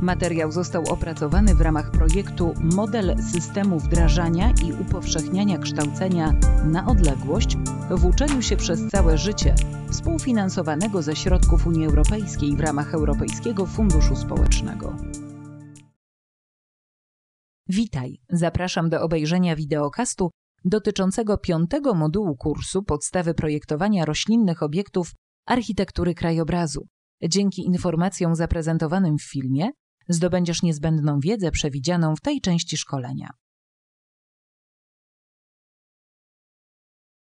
Materiał został opracowany w ramach projektu Model systemu wdrażania i upowszechniania kształcenia na odległość w uczeniu się przez całe życie, współfinansowanego ze środków Unii Europejskiej w ramach Europejskiego Funduszu Społecznego. Witaj, zapraszam do obejrzenia wideokastu dotyczącego piątego modułu kursu Podstawy projektowania roślinnych obiektów architektury krajobrazu. Dzięki informacjom zaprezentowanym w filmie zdobędziesz niezbędną wiedzę przewidzianą w tej części szkolenia.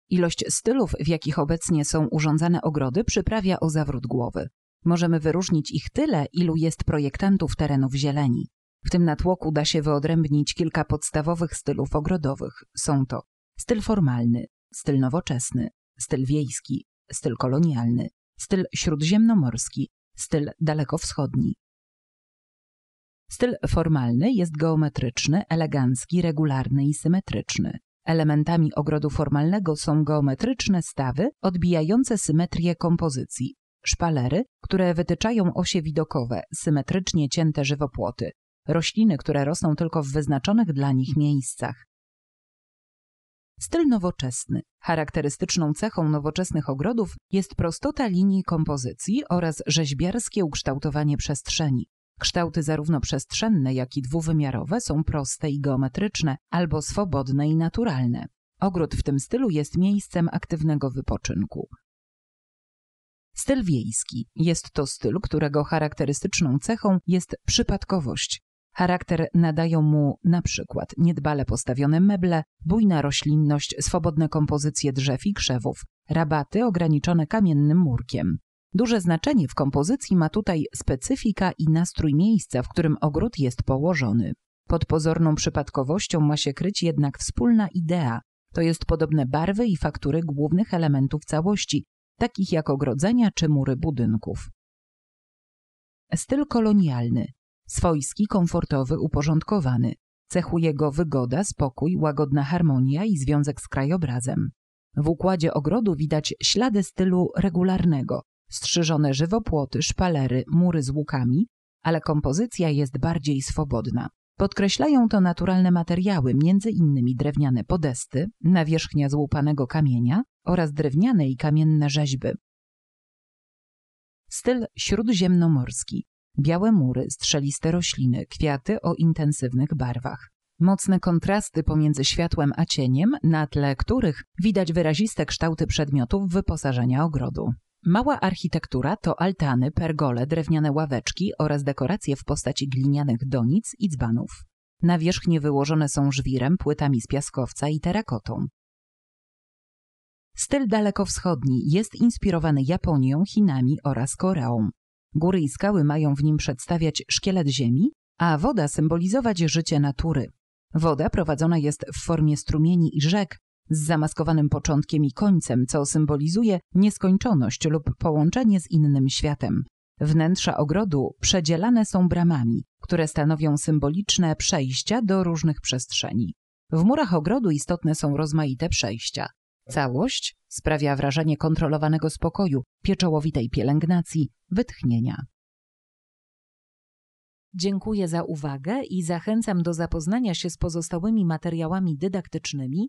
Ilość stylów, w jakich obecnie są urządzane ogrody, przyprawia o zawrót głowy. Możemy wyróżnić ich tyle, ilu jest projektantów terenów zieleni. W tym natłoku da się wyodrębnić kilka podstawowych stylów ogrodowych. Są to styl formalny, styl nowoczesny, styl wiejski, styl kolonialny, styl śródziemnomorski, styl dalekowschodni, Styl formalny jest geometryczny, elegancki, regularny i symetryczny. Elementami ogrodu formalnego są geometryczne stawy odbijające symetrię kompozycji, szpalery, które wytyczają osie widokowe, symetrycznie cięte żywopłoty, rośliny, które rosną tylko w wyznaczonych dla nich miejscach. Styl nowoczesny. Charakterystyczną cechą nowoczesnych ogrodów jest prostota linii kompozycji oraz rzeźbiarskie ukształtowanie przestrzeni. Kształty zarówno przestrzenne, jak i dwuwymiarowe są proste i geometryczne, albo swobodne i naturalne. Ogród w tym stylu jest miejscem aktywnego wypoczynku. Styl wiejski jest to styl, którego charakterystyczną cechą jest przypadkowość. Charakter nadają mu na przykład niedbale postawione meble, bujna roślinność, swobodne kompozycje drzew i krzewów, rabaty ograniczone kamiennym murkiem, Duże znaczenie w kompozycji ma tutaj specyfika i nastrój miejsca, w którym ogród jest położony. Pod pozorną przypadkowością ma się kryć jednak wspólna idea, to jest podobne barwy i faktury głównych elementów całości, takich jak ogrodzenia czy mury budynków. Styl kolonialny swojski, komfortowy, uporządkowany. Cechuje go wygoda, spokój, łagodna harmonia i związek z krajobrazem. W układzie ogrodu widać ślady stylu regularnego, strzyżone żywopłoty, szpalery, mury z łukami, ale kompozycja jest bardziej swobodna. Podkreślają to naturalne materiały, m.in. drewniane podesty, nawierzchnia złupanego kamienia oraz drewniane i kamienne rzeźby. Styl śródziemnomorski. Białe mury, strzeliste rośliny, kwiaty o intensywnych barwach. Mocne kontrasty pomiędzy światłem a cieniem, na tle których widać wyraziste kształty przedmiotów wyposażenia ogrodu. Mała architektura to altany, pergole, drewniane ławeczki oraz dekoracje w postaci glinianych donic i dzbanów. Nawierzchnie wyłożone są żwirem, płytami z piaskowca i terakotą. Styl dalekowschodni jest inspirowany Japonią, Chinami oraz Koreą. Góry i skały mają w nim przedstawiać szkielet ziemi, a woda symbolizować życie natury. Woda prowadzona jest w formie strumieni i rzek, z zamaskowanym początkiem i końcem, co symbolizuje nieskończoność lub połączenie z innym światem. Wnętrza ogrodu przedzielane są bramami, które stanowią symboliczne przejścia do różnych przestrzeni. W murach ogrodu istotne są rozmaite przejścia. Całość sprawia wrażenie kontrolowanego spokoju, pieczołowitej pielęgnacji, wytchnienia. Dziękuję za uwagę i zachęcam do zapoznania się z pozostałymi materiałami dydaktycznymi